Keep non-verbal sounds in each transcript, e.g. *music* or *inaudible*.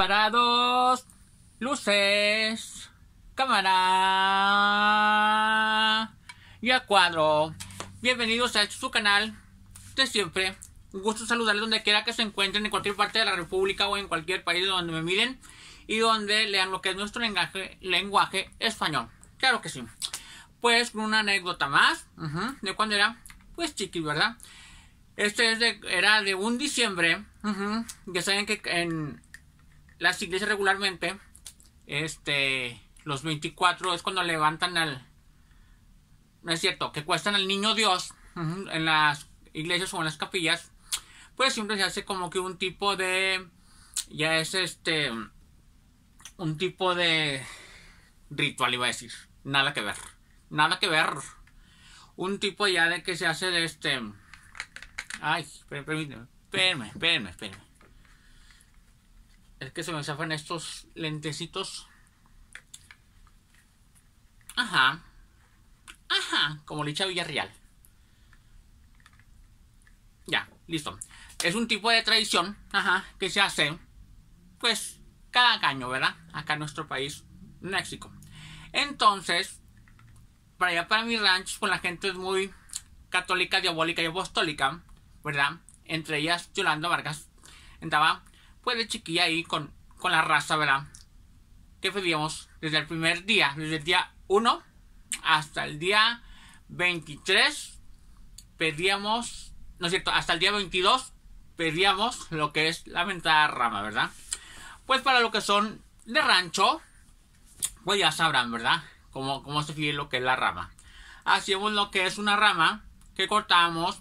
Parados. Luces. Cámara. Y a cuadro. Bienvenidos a su canal de siempre. Un gusto saludarles donde quiera que se encuentren, en cualquier parte de la República o en cualquier país donde me miren y donde lean lo que es nuestro lenguaje, español. Claro que sí. Pues con una anécdota más. ¿De cuando era? Pues chiqui, ¿verdad? Este es era de un diciembre. Ya saben que en, las iglesias regularmente, este, los 24 es cuando levantan al, no es cierto, que cuestan al niño Dios en las iglesias o en las capillas, pues siempre se hace como que un tipo de, ya es este, un tipo de ritual, iba a decir, nada que ver, nada que ver, un tipo ya de que se hace de este, ay, permíteme espérenme, espérenme. espérenme es que se me zafan estos lentecitos. Ajá. Ajá, como Licha Villarreal. Ya, listo. Es un tipo de tradición, ajá, que se hace, pues, cada año, ¿verdad? Acá en nuestro país, México. Entonces, para allá, para mi ranch, Con pues, la gente es muy católica, diabólica y apostólica, ¿verdad? Entre ellas, Yolanda Vargas, estaba pues de chiquilla ahí con, la raza, ¿verdad? Que pedíamos desde el primer día, desde el día 1 hasta el día 23, pedíamos, no es cierto, hasta el día 22 pedíamos lo que es la ventana rama, ¿verdad? Pues para lo que son de rancho, pues ya sabrán, ¿verdad? Cómo, cómo se quiere lo que es la rama. Hacíamos lo que es una rama que cortamos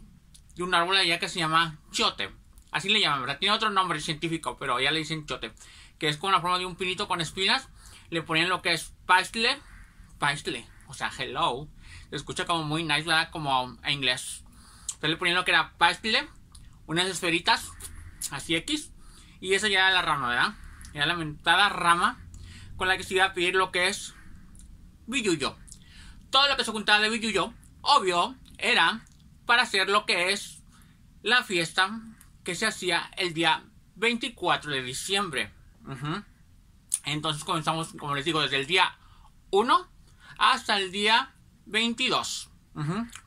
de un árbol allá que se llama chote. Así le llaman, ¿verdad? Tiene otro nombre científico, pero ya le dicen chote. Que es con la forma de un pinito con espinas. Le ponían lo que es paisle. Paisle, O sea, hello. Se escucha como muy nice, ¿verdad? Como en inglés. Entonces le ponían lo que era paisle, Unas esferitas. Así X. Y esa ya era la rama, ¿verdad? Era la mentada rama con la que se iba a pedir lo que es billuyo. Todo lo que se juntaba de billuyo, obvio, era para hacer lo que es la fiesta que se hacía el día 24 de diciembre. Entonces comenzamos, como les digo, desde el día 1 hasta el día 22.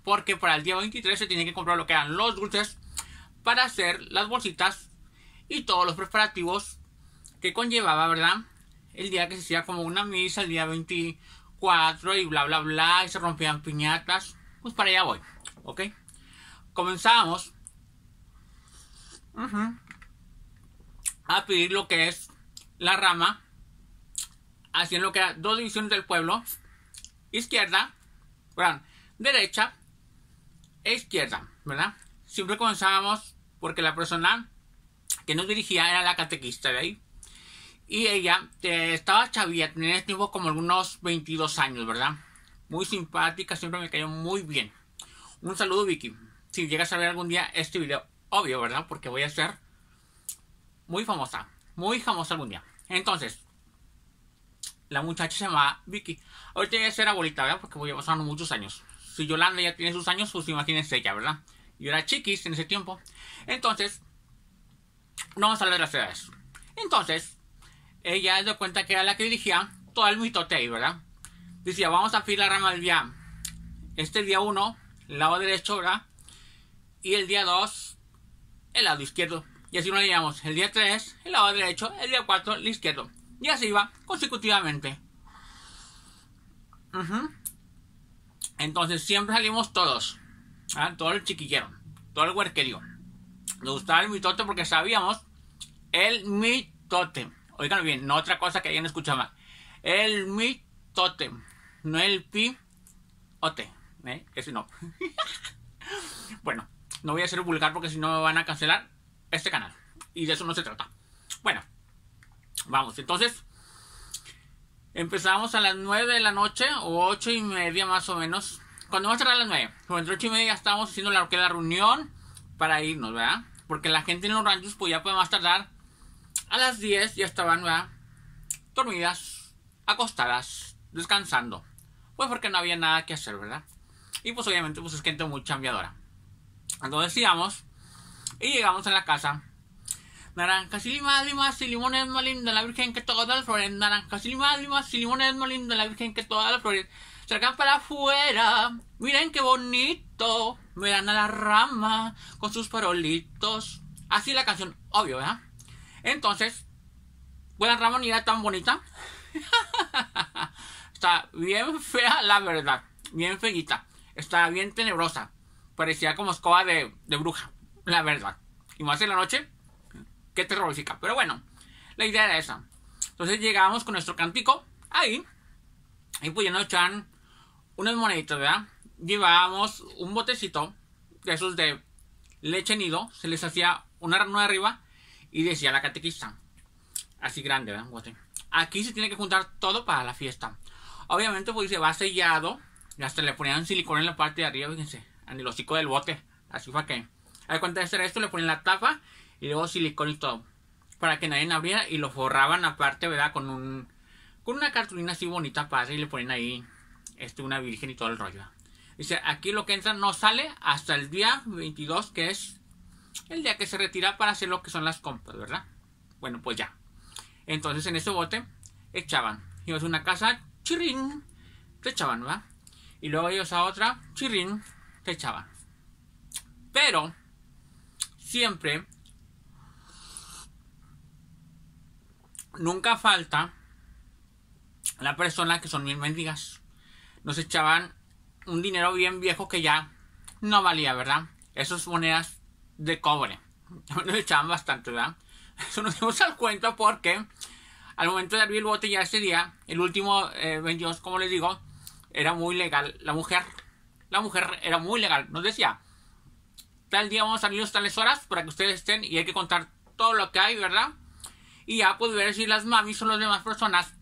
Porque para el día 23 se tiene que comprar lo que eran los dulces para hacer las bolsitas y todos los preparativos que conllevaba, ¿verdad? El día que se hacía como una misa, el día 24 y bla, bla, bla, y se rompían piñatas. Pues para allá voy, ¿ok? Comenzamos a pedir lo que es la rama, haciendo lo que eran dos divisiones del pueblo, izquierda, perdón, derecha e izquierda, ¿verdad? Siempre comenzábamos porque la persona que nos dirigía era la catequista de ahí. Y ella estaba chavilla, tenía este como algunos 22 años, ¿verdad? Muy simpática, siempre me cayó muy bien. Un saludo, Vicky. Si llegas a ver algún día este video, Obvio, ¿verdad? Porque voy a ser muy famosa. Muy famosa algún día. Entonces, la muchacha se llama Vicky. Ahorita ya ser abuelita, ¿verdad? Porque voy a pasar muchos años. Si Yolanda ya tiene sus años, pues imagínense ella, ¿verdad? Yo era chiquis en ese tiempo. Entonces, no vamos a hablar de las edades. Entonces, ella se dio cuenta que era la que dirigía todo el mitote ahí, ¿verdad? Decía, vamos a filar a rama día. Este día 1, lado derecho, ¿verdad? Y el día 2, el lado izquierdo. Y así lo haríamos el día 3, el lado derecho, el día 4, el izquierdo. Y así va consecutivamente. Entonces siempre salimos todos. ¿ah? Todo el chiquillero, todo el huerquerío. Nos gustaba el mitote porque sabíamos el mitote. Oigan bien, no otra cosa que alguien escuchado mal. El mitote, no el pi ote. ¿eh? Ese no. *laughs* bueno, no voy a ser vulgar porque si no me van a cancelar este canal. Y de eso no se trata. Bueno, vamos, entonces. Empezamos a las 9 de la noche o 8 y media más o menos. Cuando vamos a a las 9, o entre 8 y media estábamos haciendo la, reunión para irnos, ¿verdad? Porque la gente en los ranchos pues ya puede más tardar. A las 10 ya estaban, ¿verdad? Dormidas, acostadas, descansando. Pues porque no había nada que hacer, ¿verdad? Y pues obviamente pues es gente muy chambeadora. Entonces decíamos. Y llegamos a la casa. Naranjas y limas, limas y limones más linda la Virgen que todas las flores. Naranjas y limas, limas y limones más linda la Virgen que todas las flores. Salgan para afuera, miren qué bonito. Verán a la rama con sus parolitos. Así la canción, obvio, ¿verdad? Entonces, buena era tan bonita. *laughs* Está bien fea, la verdad. Bien feita. Está bien tenebrosa parecía como escoba de, bruja, la verdad. Y más en la noche, qué terrorífica. Pero bueno, la idea era esa. Entonces llegábamos con nuestro cantico ahí. Y pues ya nos echaban unas moneditas, ¿verdad? Llevábamos un botecito de esos de leche nido. Se les hacía una ranura arriba y decía la catequista. Así grande, ¿verdad? Aquí se tiene que juntar todo para la fiesta. Obviamente, pues se va sellado. Y hasta le ponían silicona en la parte de arriba, fíjense en el hocico del bote. Así fue que. Al cuenta de hacer esto, le ponen la tapa y luego silicón y todo. Para que nadie abriera y lo forraban aparte, ¿verdad? Con un. Con una cartulina así bonita para y le ponen ahí este, una virgen y todo el rollo. Dice, aquí lo que entra no sale hasta el día 22, que es el día que se retira para hacer lo que son las compras, ¿verdad? Bueno, pues ya. Entonces en ese bote echaban. Ibas a una casa, chirrin, te echaban, ¿verdad? Y luego ellos a otra, chirrin, echaban, Pero siempre, nunca falta la persona que son mil mendigas. Nos echaban un dinero bien viejo que ya no valía, ¿verdad? Esas monedas de cobre. Nos echaban bastante, ¿verdad? Eso nos dimos al cuento porque al momento de abrir el bote ya ese día, el último 22, eh, como les digo, era muy legal la mujer la mujer era muy legal. Nos decía, tal día vamos a a tales horas para que ustedes estén y hay que contar todo lo que hay, ¿verdad? Y ya pues ver si las mamis o las demás personas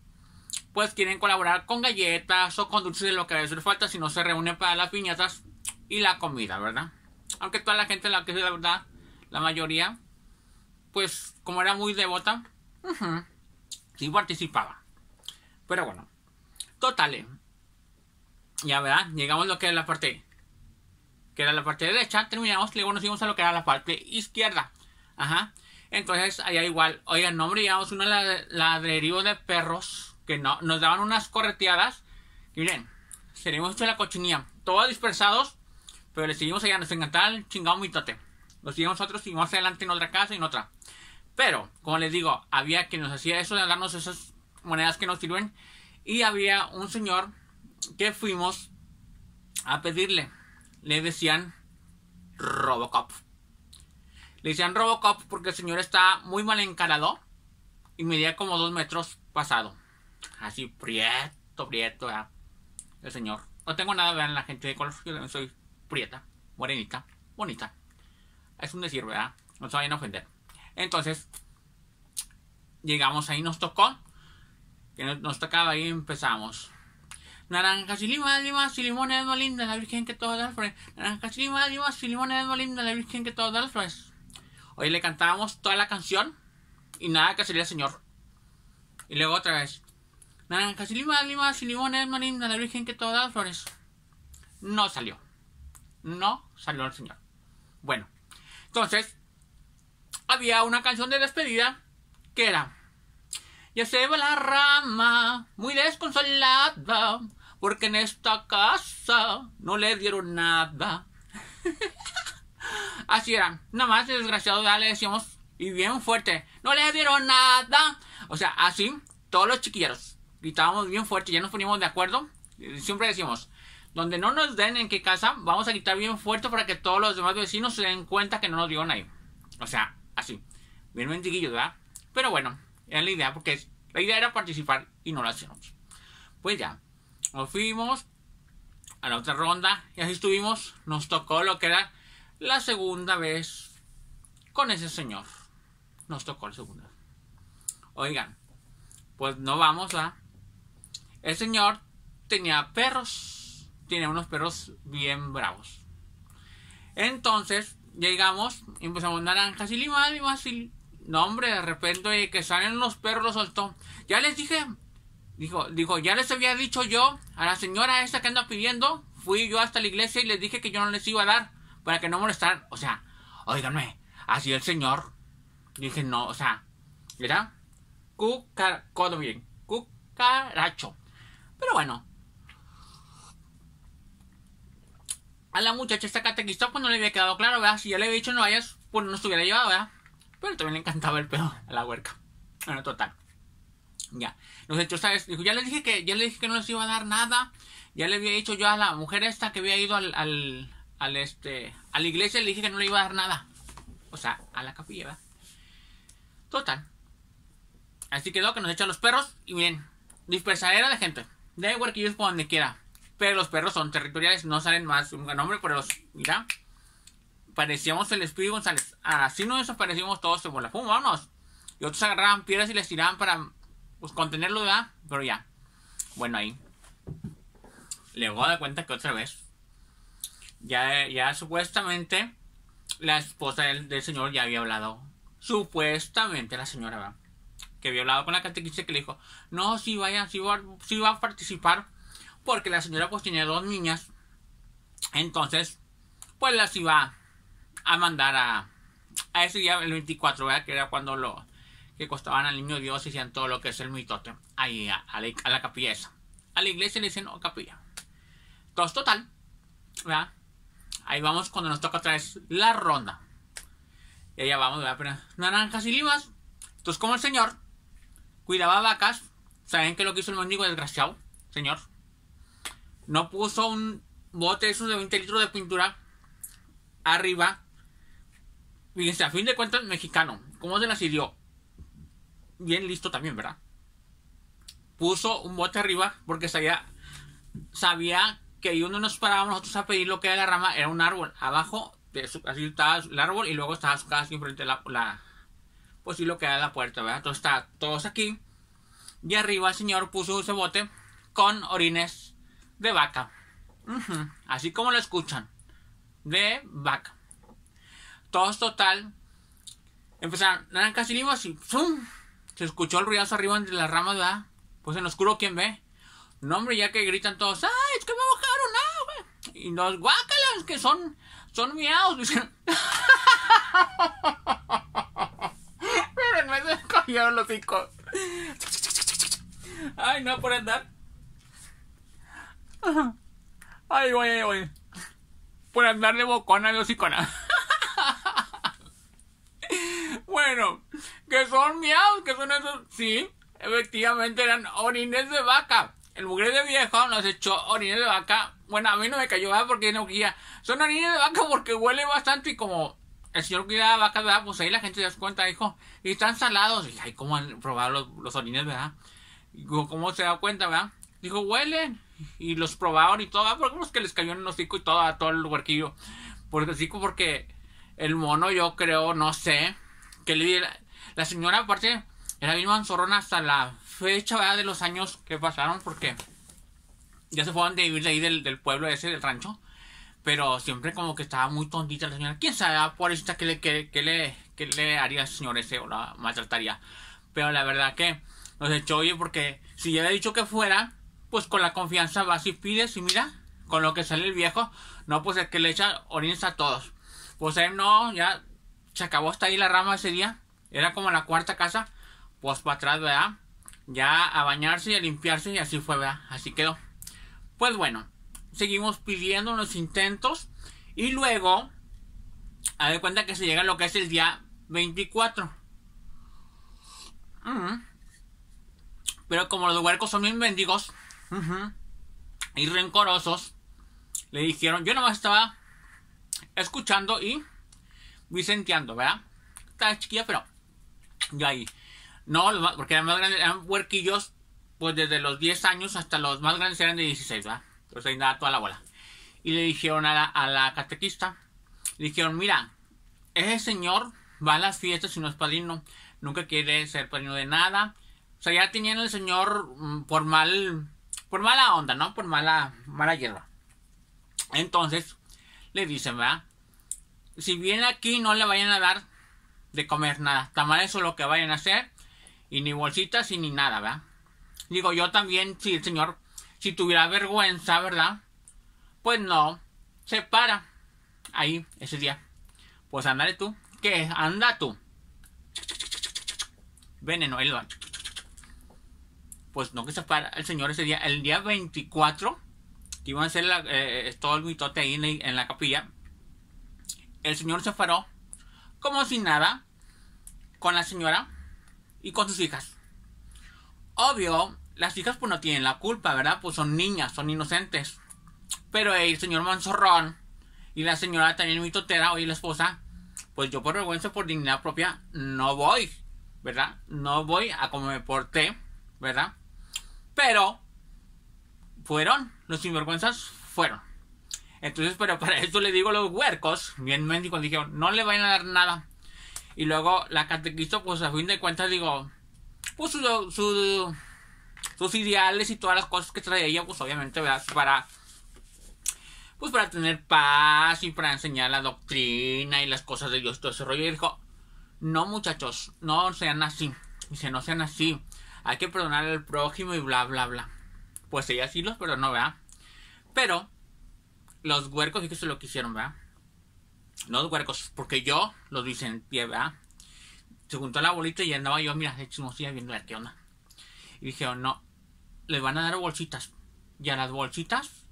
pues quieren colaborar con galletas o con dulces de lo que a falta si no se reúnen para las piñatas y la comida, ¿verdad? Aunque toda la gente, la que es la verdad, la mayoría, pues como era muy devota, sí participaba. Pero bueno, totales. Eh, ya, ¿verdad? Llegamos a lo que era la parte que era la parte derecha, terminamos, luego nos íbamos a lo que era la parte izquierda. Ajá. Entonces, allá igual, oigan, no brillamos una la, de perros que no, nos daban unas correteadas. Y miren, tenemos hecho la cochinilla, todos dispersados, pero le seguimos allá, nos encantaba el chingado mitote. Nos seguimos nosotros, más adelante en otra casa y en otra. Pero, como les digo, había quien nos hacía eso de darnos esas monedas que nos sirven. Y había un señor que fuimos a pedirle. Le decían Robocop. Le decían Robocop porque el señor está muy mal encarado y medía como dos metros pasado. Así, prieto, prieto, ¿verdad? el señor. No tengo nada, vean la gente de color. Yo soy prieta, morenita, bonita. Es un decir, ¿verdad? No se vayan a ofender. Entonces, llegamos ahí, nos tocó. Que nos, nos tocaba ahí empezamos. Naranjas y limas, limas y limones molinda la Virgen que todo las flores. Naranjas y limas, limas y limones molinda la Virgen que todo las flores. Hoy le cantábamos toda la canción y nada que sería Señor. Y luego otra vez. Naranjas y limas, limas y limones molinda la Virgen que todo las flores. No salió. No salió el Señor. Bueno, entonces había una canción de despedida que era. Yo se va la rama, muy desconsolada porque en esta casa no le dieron nada. *laughs* Así era, nada más desgraciado ya le decíamos, y bien fuerte, no le dieron nada. O sea, así, todos los chiquilleros gritábamos bien fuerte, ya nos poníamos de acuerdo. Siempre decíamos, donde no nos den en qué casa, vamos a gritar bien fuerte para que todos los demás vecinos se den cuenta que no nos dieron ahí. O sea, así, bien mendiguillos, ¿verdad? Pero bueno, era la idea, porque la idea era participar y no lo hacíamos. Pues ya, nos fuimos a la otra ronda y así estuvimos. Nos tocó lo que era la segunda vez con ese señor. Nos tocó la segunda. Oigan, pues no vamos a. El señor tenía perros. tiene unos perros bien bravos. Entonces, llegamos y empezamos naranjas y limas, limas y. No, hombre, de repente, que salen los perros, los soltó. Ya les dije, Dijo, dijo, ya les había dicho yo a la señora esa que anda pidiendo. Fui yo hasta la iglesia y les dije que yo no les iba a dar para que no molestaran. O sea, oíganme, así el señor. Dije, no, o sea, era cucar bien, cucaracho. Pero bueno. A la muchacha esta catequista pues no le había quedado claro, ¿verdad? Si ya le había dicho no vayas, pues no se hubiera llevado, ¿verdad? Pero también le encantaba el pedo a la huerca. Bueno, total. Ya. Los sabes, Dijo, ya les dije que, ya les dije que no les iba a dar nada. Ya le había dicho yo a la mujer esta que había ido al, al, este, a la iglesia, le dije que no le iba a dar nada. O sea, a la capilla, Total. Así quedó que nos echan los perros y miren, dispersadera de gente. Da igual que ellos por donde quiera. Pero los perros son territoriales, no salen más un gran hombre pero los, mira, parecíamos el Espíritu González. Así nos desaparecimos todos, se la fuma, vámonos. Y otros agarraban piedras y les tiraban para pues contenerlo, da, Pero ya. Bueno, ahí. Le Luego da cuenta que otra vez. Ya, ya supuestamente la esposa del, señor ya había hablado. Supuestamente la señora, va Que había hablado con la catequista que le dijo, no, sí vaya, sí va, va a participar. Porque la señora pues tenía dos niñas. Entonces, pues las iba a mandar a, a ese día, el 24, ¿verdad? Que era cuando lo, que costaban al niño Dios y hacían todo lo que es el mitote ahí a, la, capilla esa. A la iglesia le dicen oh, capilla. Entonces, total, Ahí vamos cuando nos toca otra vez la ronda. Y allá vamos, ¿verdad? Pero, naranjas y limas. Entonces, como el señor cuidaba vacas, ¿saben qué lo que hizo el mendigo desgraciado? Señor. No puso un bote de esos de 20 litros de pintura arriba. Fíjense, a fin de cuentas, mexicano. ¿Cómo se las hirió? bien listo también, ¿verdad? Puso un bote arriba porque sabía, sabía que uno nos parábamos nosotros a pedir lo que era la rama, era un árbol. Abajo, de así estaba el árbol y luego estaba su casa enfrente la, la, pues sí, lo que era la puerta, ¿verdad? Entonces está todos aquí. Y arriba el señor puso ese bote con orines de vaca. Así como lo escuchan. De vaca. Todos total. Empezaron Casi casi limos y ¡zum! Se escuchó el ruidazo arriba entre las ramas, ¿verdad? Pues en oscuro, ¿quién ve? No, hombre, ya que gritan todos, ¡ay, es que me bajaron! ¡no! Ah, y los guácalas, que son, son miados, dicen. *laughs* Pero me se cogieron los hijos. Ay, no, por andar. Ay, güey, güey. Por andar de bocona a los iconas. *laughs* bueno, que son miados, que son esos. Sí, efectivamente eran orines de vaca. El mugre de viejo nos echó orines de vaca. Bueno, a mí no me cayó ¿verdad? porque no guía. Son orines de vaca porque huele bastante y como el señor cuidaba vacas, ¿verdad? Pues ahí la gente se da cuenta, dijo. Y están salados. Y como han probado los, orines, verdad? Y, ¿Cómo se da cuenta, verdad? Dijo, huelen. Y los probaron y todo, Por Porque los que les cayó en el hocico y todo, a todo el huerquillo. Porque hocico porque el mono, yo creo, no sé, que le la señora, aparte, era misma manzorrona hasta la fecha, De los años que pasaron, porque ya se fueron de vivir ahí del, del pueblo ese, del rancho. Pero siempre como que estaba muy tontita la señora. ¿Quién sabe, ah, pobrecita, qué le, qué, le, le haría al señor ese o la maltrataría? Pero la verdad que nos echó oye porque si ya he dicho que fuera, pues con la confianza va, y pides y mira, con lo que sale el viejo, no, pues es que le echa orines a todos. Pues él eh, no, ya se acabó hasta ahí la rama ese día. Era como la cuarta casa, pues para atrás, ¿verdad? Ya a bañarse y a limpiarse y así fue, ¿verdad? Así quedó. Pues bueno, seguimos pidiendo los intentos y luego, a ver cuenta que se llega lo que es el día 24. Pero como los huercos son bien mendigos y rencorosos, le dijeron, yo nomás estaba escuchando y vicenteando, ¿verdad? Estaba chiquilla, pero yo ahí. No, porque eran más grandes, eran huerquillos, pues desde los 10 años hasta los más grandes eran de 16, ¿verdad? Entonces ahí nada, toda la bola. Y le dijeron a la, catequista, le dijeron, mira, ese señor va a las fiestas y no es padrino, nunca quiere ser padrino de nada. O sea, ya tenían el señor mm, por mal, por mala onda, ¿no? Por mala, mala hierba. Entonces, le dicen, ¿verdad? Si viene aquí, no le vayan a dar de comer nada. Tamales eso lo que vayan a hacer. Y ni bolsitas y ni nada, ¿verdad? Digo, yo también, si el señor, si tuviera vergüenza, ¿verdad? Pues no, se para. Ahí, ese día. Pues andale tú. ¿Qué? Anda tú. Veneno, él Pues no que se para el señor ese día. El día 24, que iban a hacer eh, eh, todo el mitote ahí en la, en la capilla, el señor se paró como si nada, con la señora y con sus hijas. Obvio, las hijas pues no tienen la culpa, ¿verdad? Pues son niñas, son inocentes. Pero el señor Manzorrón y la señora también muy totera, oye la esposa, pues yo por vergüenza, por dignidad propia, no voy, ¿verdad? No voy a como me porté, ¿verdad? Pero fueron, los sinvergüenzas fueron. Entonces, pero para esto le digo los huercos, bien mendigo dije, no le vayan a dar nada. Y luego la catequista, pues a fin de cuentas, digo, pues sus ideales y todas las cosas que traía ella, pues obviamente, ¿verdad? Para, pues para tener paz y para enseñar la doctrina y las cosas de Dios, todo ese rollo. Y dijo, no muchachos, no sean así. Dice, no sean así. Hay que perdonar al prójimo y bla, bla, bla. Pues ella sí los perdonó, ¿verdad? Pero los huercos, es lo que hicieron, ¿verdad? Los huercos, porque yo los vi en pie, ¿verdad? Se juntó la bolita y andaba yo, mira, de días viendo la qué onda. Y dijeron, oh, no, les van a dar bolsitas. Y a las bolsitas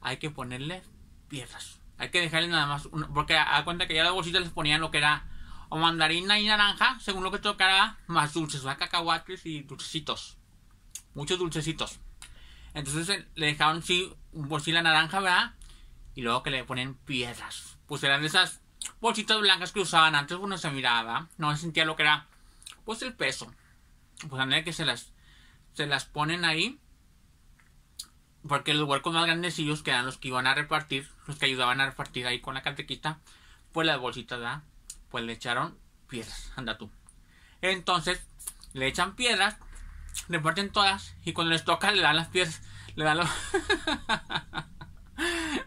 hay que ponerle piedras. Hay que dejarle nada más, una, porque a, cuenta que ya las bolsitas les ponían lo que era o mandarina y naranja, según lo que tocara, más dulces, sea, cacahuates y dulcecitos. Muchos dulcecitos. Entonces eh, le dejaron, sí, un bolsillo de naranja, ¿verdad? y luego que le ponen piedras. Pues eran esas bolsitas blancas que usaban antes, uno se miraba, no se sentía lo que era, pues el peso. Pues a medida que se las, se las ponen ahí, porque los huecos más grandecillos que eran los que iban a repartir, los que ayudaban a repartir ahí con la catequita, pues las bolsitas, pues le echaron piedras, anda tú. Entonces, le echan piedras, reparten todas, y cuando les toca le dan las piedras, le dan los... *laughs*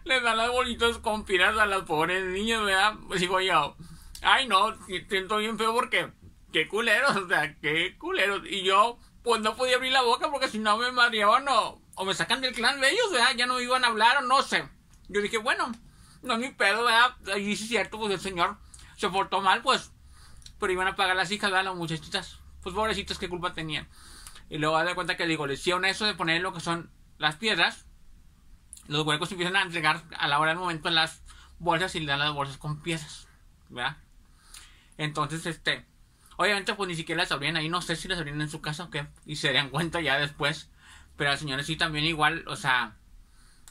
les da las bolitas con piras a las pobres niños, ¿verdad? Pues digo yo, ay no, siento bien feo porque, qué culeros, *laughs* o sea, qué culeros. Y yo, pues no podía abrir la boca porque si no me mareaban o, o me sacan del clan de ellos, ¿verdad? Ya no iban a hablar o no sé. Yo dije, bueno, no es mi pedo, ¿verdad? Y sí es cierto, pues el señor se portó mal, pues, pero iban a pagar las hijas, ¿verdad? Las muchachitas, pues pobrecitas, qué culpa tenían. Y luego da cuenta que digo, le hicieron eso de poner lo que son las piedras los huecos empiezan a entregar a la hora del momento las bolsas y le dan las bolsas con piezas, ¿verdad? Entonces, este, obviamente pues ni siquiera las abrían ahí, no sé si las abrían en su casa o qué, y se darían cuenta ya después, pero al señores sí también igual, o sea,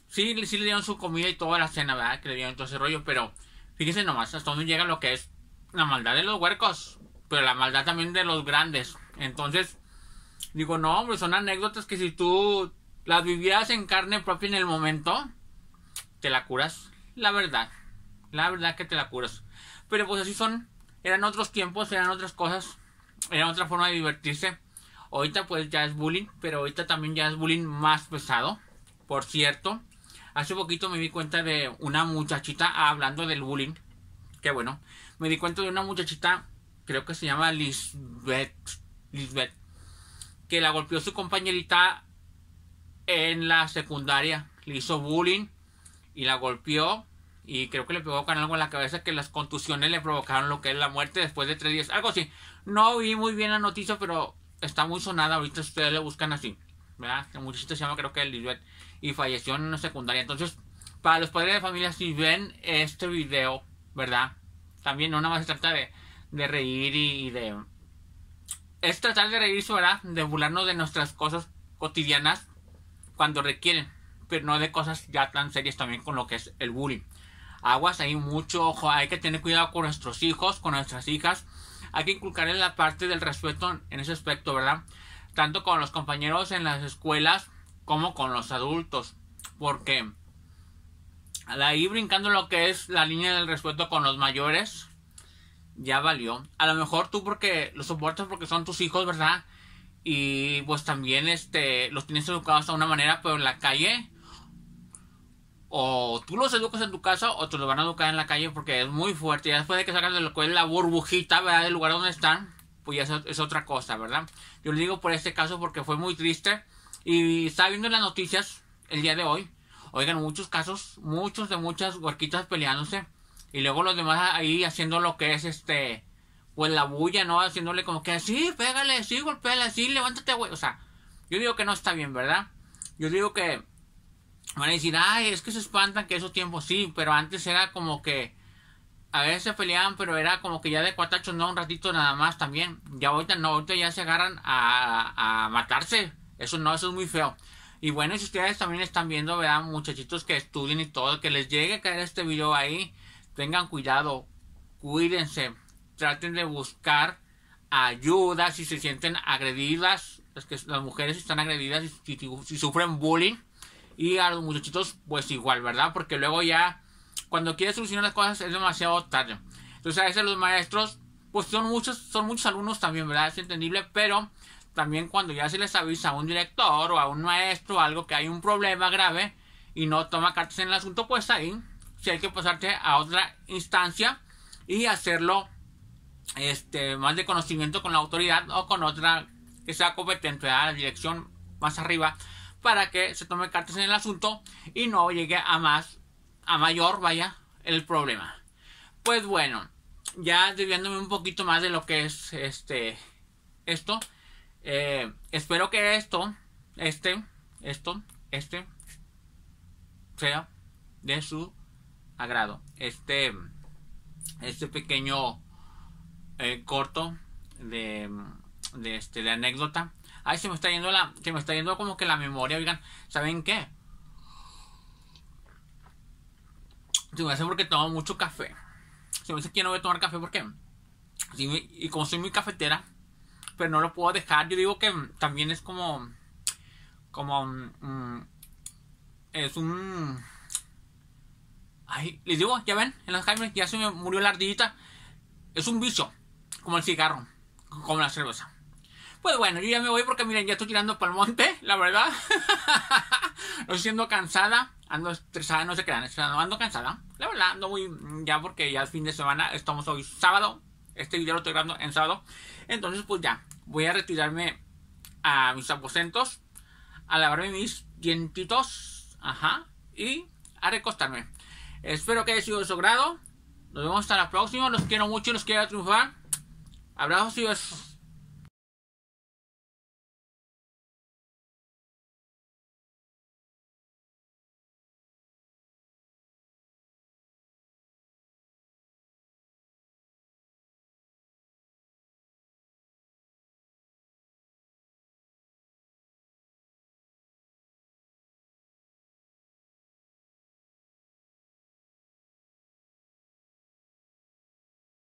sí, sí le dieron su comida y toda la cena, ¿verdad? Que le dieron todo ese rollo, pero fíjense nomás, hasta donde llega lo que es la maldad de los huercos, pero la maldad también de los grandes. Entonces, digo, no, hombre, son anécdotas que si tú las vivieras en carne propia en el momento, te la curas. La verdad, la verdad que te la curas. Pero pues así son, eran otros tiempos, eran otras cosas, era otra forma de divertirse. Ahorita pues ya es bullying, pero ahorita también ya es bullying más pesado. Por cierto, hace poquito me di cuenta de una muchachita ah, hablando del bullying. Que bueno, me di cuenta de una muchachita, creo que se llama Lisbeth, Lisbeth que la golpeó su compañerita en la secundaria. Le hizo bullying y la golpeó. Y creo que le pegó con algo en la cabeza que las contusiones le provocaron lo que es la muerte después de tres días. Algo así. No vi muy bien la noticia, pero está muy sonada. Ahorita ustedes le buscan así. ¿Verdad? Que muchachito se llama creo que Lisbeth. Y falleció en la secundaria. Entonces, para los padres de familia, si ven este video, ¿verdad? También no nada más se trata de, de reír y, y de... Es tratar de reírse, ¿verdad? De burlarnos de nuestras cosas cotidianas cuando requieren, pero no de cosas ya tan serias también con lo que es el bullying. Aguas, hay mucho ojo, hay que tener cuidado con nuestros hijos, con nuestras hijas. Hay que inculcarles la parte del respeto en ese aspecto, ¿verdad? Tanto con los compañeros en las escuelas como con los adultos. Porque ahí brincando lo que es la línea del respeto con los mayores, ya valió. A lo mejor tú porque los soportas porque son tus hijos, ¿verdad? y pues también este los tienes educados de una manera pero en la calle o tú los educas en tu casa o te los van a educar en la calle porque es muy fuerte ya después de que salgan de lo que es la burbujita verdad del lugar donde están pues ya es, otra cosa verdad yo lo digo por este caso porque fue muy triste y está viendo las noticias el día de hoy oigan muchos casos muchos de muchas huerquitas peleándose y luego los demás ahí haciendo lo que es este o en la bulla, ¿no? Haciéndole como que así, pégale, sí, golpéale, sí, levántate, güey. O sea, yo digo que no está bien, ¿verdad? Yo digo que van a decir, ay, es que se espantan que esos tiempos sí, pero antes era como que a veces se peleaban, pero era como que ya de cuatachos, no, un ratito nada más también. Ya ahorita no, ahorita ya se agarran a, a matarse. Eso no, eso es muy feo. Y bueno, si ustedes también están viendo, ¿verdad? Muchachitos que estudien y todo, que les llegue a caer este video ahí, tengan cuidado, cuídense traten de buscar ayuda si se sienten agredidas, las, que, las mujeres están agredidas si, sufren bullying y a los muchachitos pues igual, ¿verdad? Porque luego ya cuando quieres solucionar las cosas es demasiado tarde. Entonces a veces los maestros pues son muchos, son muchos alumnos también, ¿verdad? Es entendible, pero también cuando ya se les avisa a un director o a un maestro algo que hay un problema grave y no toma cartas en el asunto, pues ahí si hay que pasarte a otra instancia y hacerlo este, más de conocimiento con la autoridad o con otra que sea competente a la dirección más arriba para que se tome cartas en el asunto y no llegue a más, a mayor, vaya, el problema. Pues bueno, ya desviándome un poquito más de lo que es este, esto, eh, espero que esto, este, esto, este, sea de su agrado. Este, este pequeño eh, corto de, este, de anécdota. Ay, se me está yendo la, se me está yendo como que la memoria, oigan, ¿saben qué? Se me hace porque tomo mucho café. Se me dice que no voy a tomar café porque, y como soy muy cafetera, pero no lo puedo dejar, yo digo que también es como, como, mm, es un... Ay, les digo, ya ven, en las Jaime ya se me murió la ardillita. Es un vicio, como el cigarro, como la cerveza. Pues bueno, yo ya me voy porque miren, ya estoy tirando para el monte, la verdad. no *laughs* siendo cansada, ando estresada, no se crean, ando cansada. La verdad, ando muy ya porque ya es fin de semana, estamos hoy sábado. Este video lo estoy grabando en sábado. Entonces, pues ya, voy a retirarme a mis aposentos, a lavarme mis dientitos, ajá, y a recostarme. Espero que haya sido de su grado. Nos vemos hasta la próxima. Los quiero mucho los quiero triunfar. Abrazos.